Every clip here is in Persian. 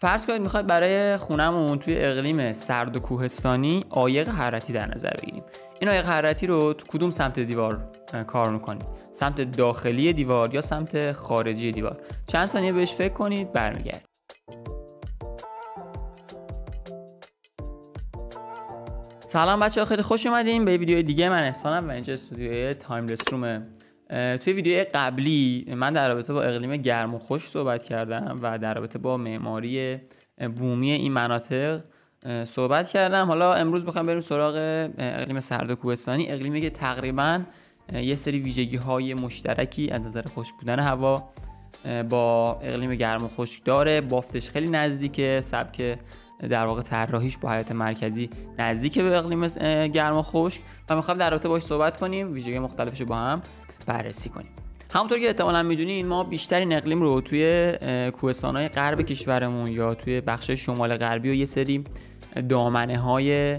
فرض کنید میخواید برای خونهمون توی اقلیم سرد و کوهستانی عایق حرارتی در نظر بگیریم این آیق حرارتی رو تو کدوم سمت دیوار کار میکنید سمت داخلی دیوار یا سمت خارجی دیوار چند ثانیه بهش فکر کنید برمیگرد سلام بچه ها خیلی خوش اومدین به ویدیو دیگه من احسانم و اینجا استودیوی تایم توی ویدیو قبلی من در رابطه با اقلیم گرم و خوش صحبت کردم و در رابطه با معماری بومی این مناطق صحبت کردم حالا امروز میخوام بریم سراغ اقلیم سرد و کوهستانی اقلیمی که تقریبا یه سری ویژگی های مشترکی از نظر خشک بودن هوا با اقلیم گرم و خشک داره بافتش خیلی نزدیکه سبک در واقع طراحیش با حیات مرکزی نزدیک به اقلیم گرم و خشک و میخوام در رابطه باش صحبت کنیم ویژگی مختلفش با هم بررسی کنیم همونطور که احتمالا میدونین ما بیشترین اقلیم رو توی های غرب کشورمون یا توی بخش شمال غربی و یه سری دامنه های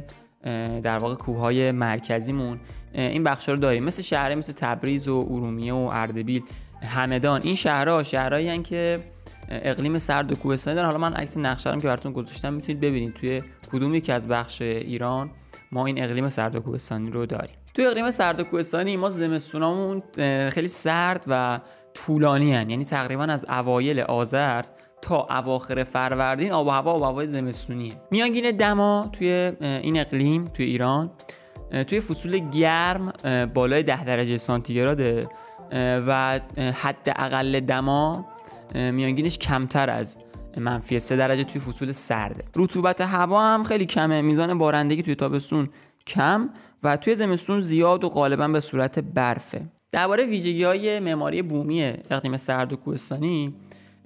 در واقع کوههای مرکزیمون این بخش رو داریم مثل شهره مثل تبریز و ارومیه و اردبیل همدان این شهرها شهرهایی هستند که اقلیم سرد و کوهستانی دارن حالا من عکس نقشه که براتون گذاشتم میتونید ببینید توی کدوم یکی از بخش ایران ما این اقلیم سرد کوهستانی رو داریم توی اقلیم سرد و کوهستانی ما زمستونامون خیلی سرد و طولانی هن. یعنی تقریبا از اوایل آذر تا اواخر فروردین آب و هوا آب و هوای زمستونیه میانگین دما توی این اقلیم توی ایران توی فصول گرم بالای 10 درجه سانتیگراده و حد اقل دما میانگینش کمتر از منفی 3 درجه توی فصول سرده رطوبت هوا هم خیلی کمه میزان بارندگی توی تابستون کم و توی زمستون زیاد و غالبا به صورت برفه درباره ویژگی های معماری بومی اقلیم سرد و کوهستانی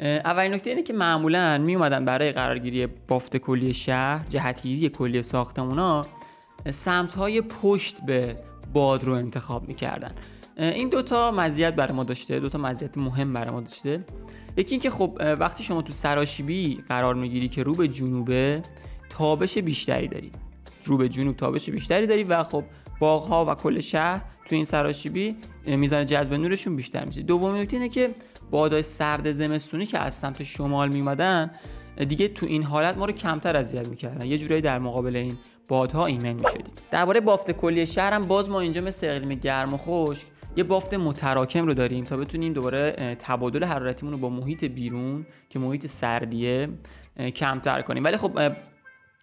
اولین نکته اینه که معمولا می اومدن برای قرارگیری بافت کلی شهر جهتگیری کلی ساختمونا سمت های پشت به باد رو انتخاب میکردن این دوتا مزیت بر ما داشته دوتا مزیت مهم بر ما داشته یکی اینکه خب وقتی شما تو سراشیبی قرار میگیری که رو به جنوبه تابش بیشتری دارید رو به جنوب تابش بیشتری داری و خب باغ ها و کل شهر تو این سراشیبی میزان جذب نورشون بیشتر میشه دومین نکته اینه که بادای سرد زمستونی که از سمت شمال میومدن دیگه تو این حالت ما رو کمتر اذیت میکردن یه جورایی در مقابل این بادها ایمن میشدیم درباره بافت کلی شهر هم باز ما اینجا مثل اقلیم گرم و خشک یه بافت متراکم رو داریم تا بتونیم دوباره تبادل حرارتیمون رو با محیط بیرون که محیط سردیه کمتر کنیم ولی خب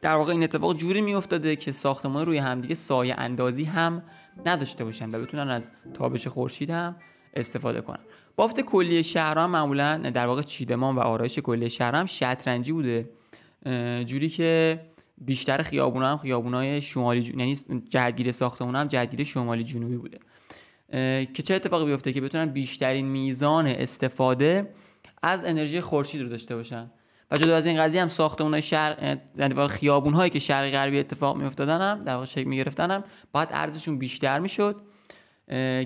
در واقع این اتفاق جوری میافتاده که ساختمان روی همدیگه سایه اندازی هم نداشته باشن و بتونن از تابش خورشید هم استفاده کنن بافت کلی شهر هم معمولا در واقع چیدمان و آرایش کلی شهر هم شطرنجی بوده جوری که بیشتر خیابون هم خیابون های شمالی جنوبی یعنی جهدگیر ساختمون هم شمالی جنوبی بوده که چه اتفاقی بیفته که بتونن بیشترین میزان استفاده از انرژی خورشید رو داشته باشن و جدا از این قضیه هم ساختمان‌های شهر یعنی واقع هایی که شرق غربی اتفاق می‌افتادن هم در واقع شکل می‌گرفتن هم باید ارزششون بیشتر شد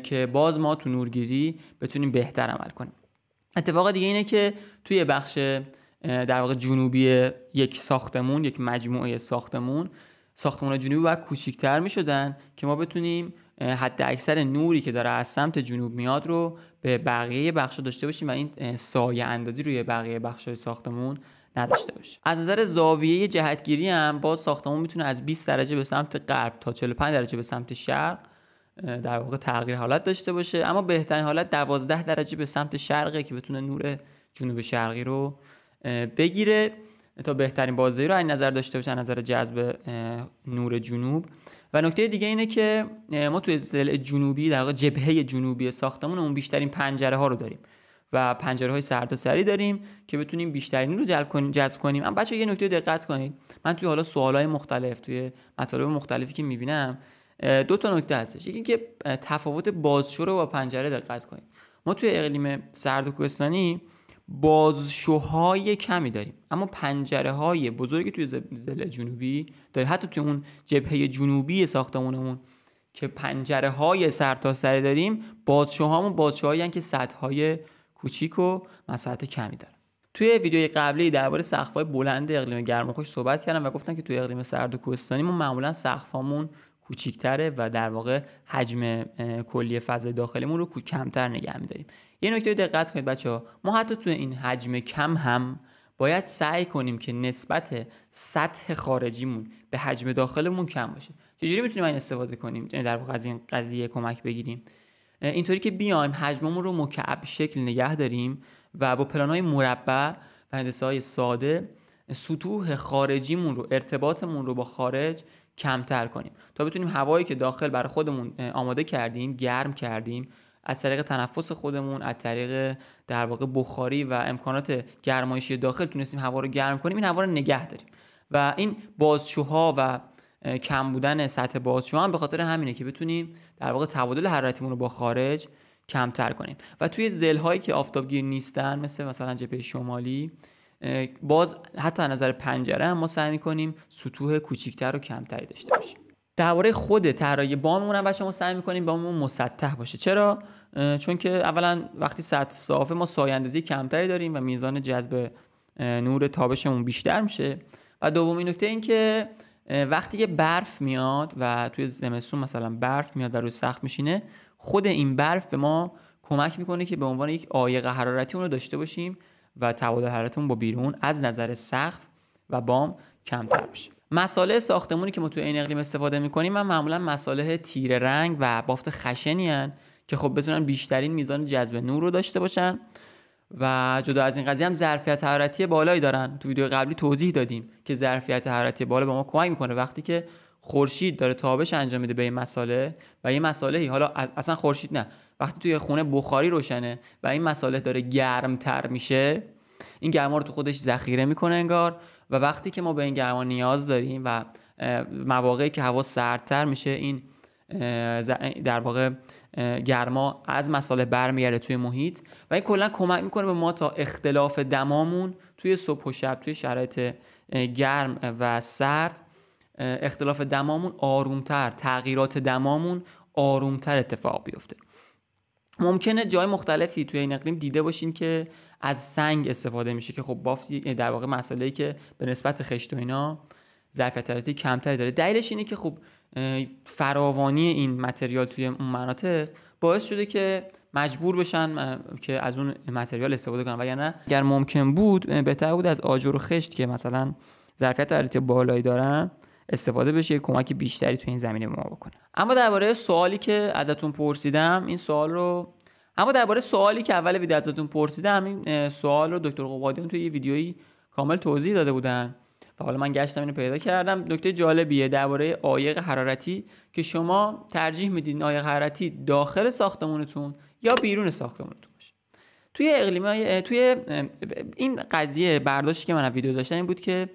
که باز ما تو نورگیری بتونیم بهتر عمل کنیم اتفاق دیگه اینه که توی بخش در واقع جنوبی یک ساختمون یک مجموعه ساختمون ساختمون جنوبی باید کوچیک‌تر می‌شدن که ما بتونیم حد اکثر نوری که داره از سمت جنوب میاد رو به بقیه بخش داشته باشیم و این سایه اندازی روی بقیه بخش ساختمون نداشته باشه از نظر زاویه جهتگیری هم باز ساختمون میتونه از 20 درجه به سمت غرب تا 45 درجه به سمت شرق در واقع تغییر حالت داشته باشه اما بهترین حالت 12 درجه به سمت شرقه که بتونه نور جنوب شرقی رو بگیره تا بهترین بازی رو این نظر داشته باشن نظر جذب نور جنوب و نکته دیگه اینه که ما توی ضلع جنوبی در واقع جبهه جنوبی ساختمون اون بیشترین پنجره ها رو داریم و پنجره های سرد و سری داریم که بتونیم بیشترین رو جلب کنیم جذب کنیم اما بچه یه نکته دقت کنید من توی حالا سوال های مختلف توی مطالب مختلفی که میبینم دو تا نکته هستش یکی که تفاوت بازشو رو با پنجره دقت کنید ما توی اقلیم سرد و کوهستانی بازشوهای کمی داریم اما پنجره های بزرگی توی زل جنوبی داریم حتی توی اون جبهه جنوبی ساختمونمون که پنجره های سر تا سر داریم بازشوهامون بازشوهایی که سطح های کوچیک و مساحت کمی دارن توی ویدیوی قبلی درباره سقف‌های بلند اقلیم گرم خوش صحبت کردم و گفتم که توی اقلیم سرد و کوهستانی ما معمولا سقفامون کوچیکتره و در واقع حجم کلی فضای داخلیمون رو کمتر نگه میداریم یه نکته دقت کنید بچه ها ما حتی تو این حجم کم هم باید سعی کنیم که نسبت سطح خارجیمون به حجم داخلمون کم باشه چجوری میتونیم این استفاده کنیم یعنی در واقع از این قضیه کمک بگیریم اینطوری که بیایم حجممون رو مکعب شکل نگه داریم و با پلان های مربع و های ساده سطوح خارجیمون رو ارتباطمون رو با خارج کمتر کنیم تا بتونیم هوایی که داخل برای خودمون آماده کردیم گرم کردیم از طریق تنفس خودمون از طریق در واقع بخاری و امکانات گرمایشی داخل تونستیم هوا رو گرم کنیم این هوا رو نگه داریم و این بازشوها و کم بودن سطح بازشوها هم به خاطر همینه که بتونیم در واقع تبادل حرارتیمون رو با خارج کمتر کنیم و توی زلهایی که آفتابگیر نیستن مثل مثلا جبهه شمالی باز حتی از نظر پنجره هم ما سعی میکنیم سطوح کوچیکتر و کمتری داشته باشیم درباره خود طراحی باممون هم بچه ما سعی میکنیم باممون مسطح باشه چرا چون که اولا وقتی سطح صافه ما سایه‌اندازی کمتری داریم و میزان جذب نور تابشمون بیشتر میشه و دومین نکته این که وقتی که برف میاد و توی زمستون مثلا برف میاد و روی سخت میشینه خود این برف به ما کمک میکنه که به عنوان یک عایق حرارتی اون رو داشته باشیم و تبادل حرارتمون با بیرون از نظر سقف و بام کمتر میشه مصالح ساختمونی که ما تو این اقلیم استفاده میکنیم من معمولا مصالح تیره رنگ و بافت خشنی هن که خب بتونن بیشترین میزان جذب نور رو داشته باشن و جدا از این قضیه هم ظرفیت حرارتی بالایی دارن تو ویدیو قبلی توضیح دادیم که ظرفیت حرارتی بالا به ما کمک میکنه وقتی که خورشید داره تابش انجام میده به این مساله و یه مسالهی حالا اصلا خورشید نه وقتی توی خونه بخاری روشنه و این مساله داره گرمتر میشه این گرما رو تو خودش ذخیره میکنه انگار و وقتی که ما به این گرما نیاز داریم و مواقعی که هوا سردتر میشه این در واقع گرما از مساله برمیگرده توی محیط و این کلا کمک میکنه به ما تا اختلاف دمامون توی صبح و شب توی شرایط گرم و سرد اختلاف دمامون آرومتر تغییرات دمامون آرومتر اتفاق بیفته ممکنه جای مختلفی توی این اقلیم دیده باشین که از سنگ استفاده میشه که خب بافتی در واقع ای که به نسبت خشت و اینا ظرفیت کمتری داره دلیلش اینه که خب فراوانی این متریال توی اون مناطق باعث شده که مجبور بشن که از اون متریال استفاده کنن وگرنه اگر ممکن بود بهتر بود از آجر و خشت که مثلا ظرفیت حرارتی بالایی دارن استفاده بشه کمک بیشتری تو این زمینه ما بکنه اما درباره سوالی که ازتون پرسیدم این سوال رو اما درباره سوالی که اول ویدیو ازتون پرسیدم این سوال رو دکتر قبادیان توی یه ویدیوی کامل توضیح داده بودن و حالا من گشتم اینو پیدا کردم نکته جالبیه درباره عایق حرارتی که شما ترجیح میدین عایق حرارتی داخل ساختمونتون یا بیرون ساختمونتون باشه توی اقلیمای توی این قضیه برداشتی که من از ویدیو داشتم این بود که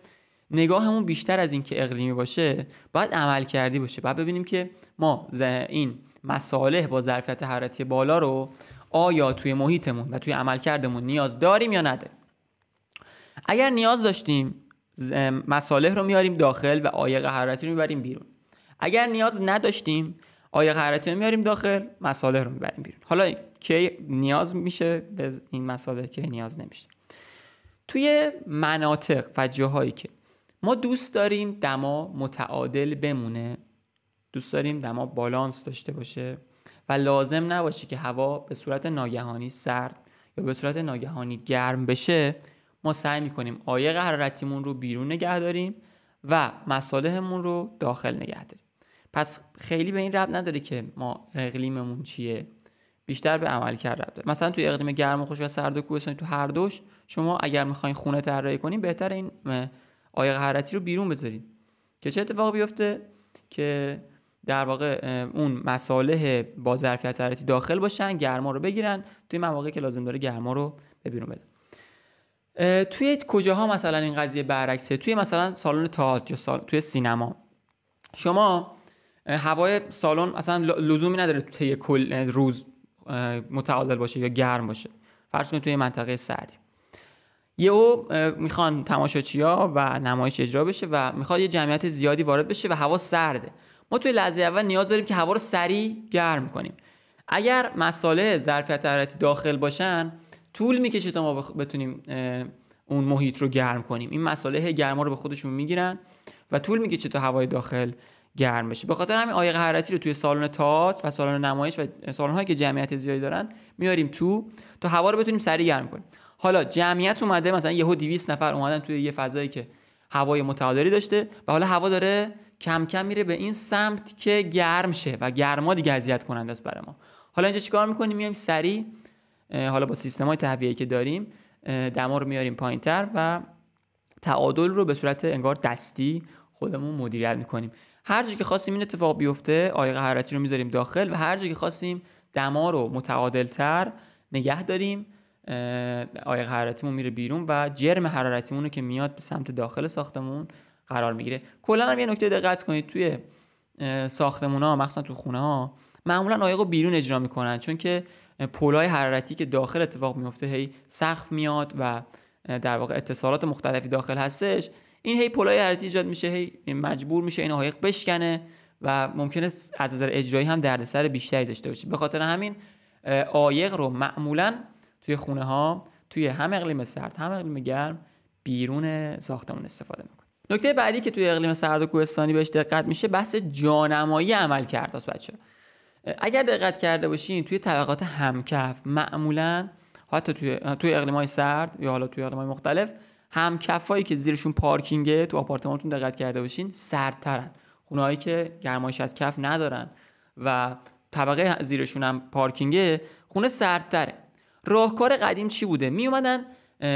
نگاهمون بیشتر از اینکه اقلیمی باشه باید عمل کردی باشه باید ببینیم که ما این مصالح با ظرفیت حرارتی بالا رو آیا توی محیطمون و توی عملکردمون نیاز داریم یا نداریم اگر نیاز داشتیم مصالح رو میاریم داخل و عایق حرارتی رو میبریم بیرون اگر نیاز نداشتیم آیق حرارتی رو میاریم داخل مصالح رو میبریم بیرون حالا کی نیاز میشه به این مصالح که نیاز نمیشه توی مناطق و جاهایی که ما دوست داریم دما متعادل بمونه دوست داریم دما بالانس داشته باشه و لازم نباشه که هوا به صورت ناگهانی سرد یا به صورت ناگهانی گرم بشه ما سعی میکنیم عایق حرارتیمون رو بیرون نگه داریم و مصالحمون رو داخل نگه داریم پس خیلی به این رب نداره که ما اقلیممون چیه بیشتر به عملکرد ربط داره مثلا توی اقلیم گرم و خشک و سرد و کوهستانی تو هر دوش شما اگر میخواین خونه طراحی کنیم بهتر این آیق حرارتی رو بیرون بذاریم که چه اتفاقی بیفته که در واقع اون مصالح با ظرفیت حرارتی داخل باشن گرما رو بگیرن توی مواقعی که لازم داره گرما رو به بیرون بده توی کجاها مثلا این قضیه برعکسه توی مثلا سالن تئاتر یا سال... توی سینما شما هوای سالن اصلا لزومی نداره توی کل روز متعادل باشه یا گرم باشه فرض کنید توی منطقه سردی یهو میخوان ها و نمایش اجرا بشه و میخواد یه جمعیت زیادی وارد بشه و هوا سرده ما توی لحظه اول نیاز داریم که هوا رو سریع گرم کنیم اگر مساله ظرفیت حرارتی داخل باشن طول میکشه تا ما بتونیم اون محیط رو گرم کنیم این مساله گرما رو به خودشون میگیرن و طول میکشه تا هوای داخل گرم بشه به خاطر همین آیق حرارتی رو توی سالن تات و سالن نمایش و سالن هایی که جمعیت زیادی دارن میاریم تو تا هوا رو بتونیم سریع گرم کنیم حالا جمعیت اومده مثلا یهو 200 نفر اومدن توی یه فضایی که هوای متعادلی داشته و حالا هوا داره کم کم میره به این سمت که گرم شه و گرما دیگه اذیت کننده است برای ما حالا اینجا چیکار میکنیم میایم سریع حالا با سیستم های که داریم دما رو میاریم تر و تعادل رو به صورت انگار دستی خودمون مدیریت میکنیم هر جایی که خواستیم این اتفاق بیفته آیق حرارتی رو میذاریم داخل و هر جایی که خواستیم دما رو تر نگه داریم آیق حرارتیمون میره بیرون و جرم حرارتیمون رو که میاد به سمت داخل ساختمون قرار میگیره کلا هم یه نکته دقت کنید توی ساختمون ها مخصوصا تو خونه ها معمولا آیق رو بیرون اجرا میکنن چون که پولای حرارتی که داخل اتفاق میفته هی سقف میاد و در واقع اتصالات مختلفی داخل هستش این هی پولای حرارتی ایجاد میشه هی مجبور میشه این آیق بشکنه و ممکنه از نظر اجرایی هم دردسر بیشتری داشته باشه به خاطر همین عایق رو معمولا توی خونه ها توی هم اقلیم سرد هم اقلیم گرم بیرون ساختمون استفاده میکنه نکته بعدی که توی اقلیم سرد و کوهستانی بهش دقت میشه بحث جانمایی عمل کرد است بچه اگر دقت کرده باشین توی طبقات همکف معمولا حتی توی, توی اقلیم های سرد یا حالا توی اقلیم های مختلف همکفایی که زیرشون پارکینگه تو آپارتمانتون دقت کرده باشین سردترن خونهایی که گرمایش از کف ندارن و طبقه زیرشون هم پارکینگه خونه سردتره راهکار قدیم چی بوده می اومدن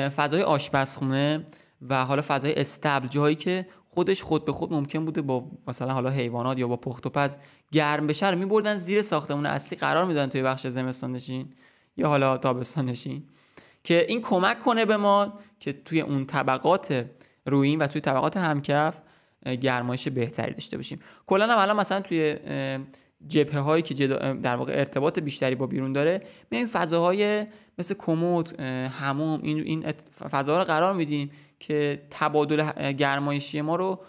فضای آشپزخونه و حالا فضای استبل جایی که خودش خود به خود ممکن بوده با مثلا حالا حیوانات یا با پخت و پز گرم بشه رو میبردن زیر ساختمون اصلی قرار میدادن توی بخش زمستان نشین یا حالا تابستان نشین که این کمک کنه به ما که توی اون طبقات رویین و توی طبقات همکف گرمایش بهتری داشته باشیم کلا هم الان مثلا توی جبهه هایی که در واقع ارتباط بیشتری با بیرون داره این فضاهای مثل کموت، حمام این این فضاها رو قرار میدیم که تبادل گرمایشی ما رو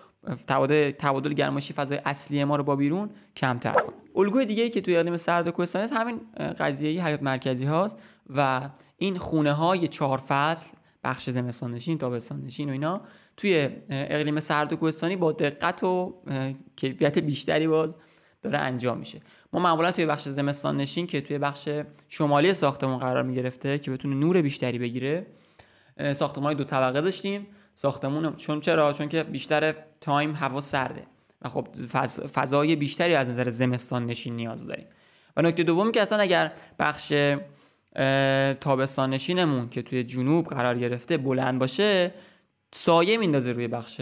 تبادل, تبادل گرمایشی فضای اصلی ما رو با بیرون کمتر کنه الگوی دیگه ای که توی اقلیم سرد هست همین قضیه حیات مرکزی هاست و این خونه های چهار فصل بخش زمستان نشین تابستان نشین و اینا توی اقلیم سرد کوهستانی با دقت و کیفیت بیشتری باز داره انجام میشه ما معمولا توی بخش زمستان نشین که توی بخش شمالی ساختمون قرار میگرفته که بتونه نور بیشتری بگیره ساختمان دو طبقه داشتیم ساختمون چون چرا چون که بیشتر تایم هوا سرده و خب فضای بیشتری از نظر زمستان نشین نیاز داریم و نکته دومی که اصلا اگر بخش تابستان نشینمون که توی جنوب قرار گرفته بلند باشه سایه میندازه روی بخش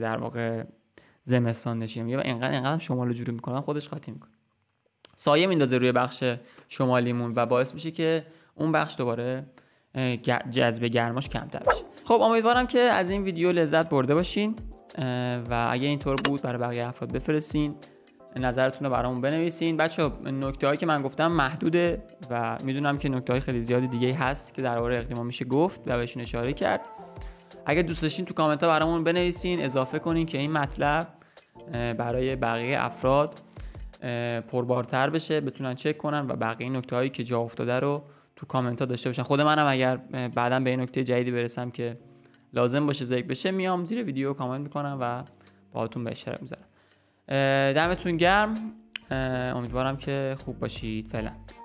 در واقع زمستان نشیم. میگه و انقدر شمال رو جوری میکنن خودش قاطی میکنه سایه میندازه روی بخش شمالیمون و باعث میشه که اون بخش دوباره جذب گرماش کمتر بشه خب امیدوارم که از این ویدیو لذت برده باشین و اگه اینطور بود برای بقیه افراد بفرستین نظرتون رو برامون بنویسین بچه نکته هایی که من گفتم محدوده و میدونم که نکته های خیلی زیادی دیگه هست که درباره اقلیما میشه گفت و بهشون اشاره کرد اگر دوست داشتین تو کامنت ها برامون بنویسین اضافه کنین که این مطلب برای بقیه افراد پربارتر بشه بتونن چک کنن و بقیه نکته هایی که جا افتاده رو تو کامنت ها داشته باشن خود منم اگر بعدا به این نکته جدیدی برسم که لازم باشه ذکر بشه میام زیر ویدیو کامنت میکنم و باهاتون به اشتراک میذارم دمتون گرم امیدوارم که خوب باشید فعلا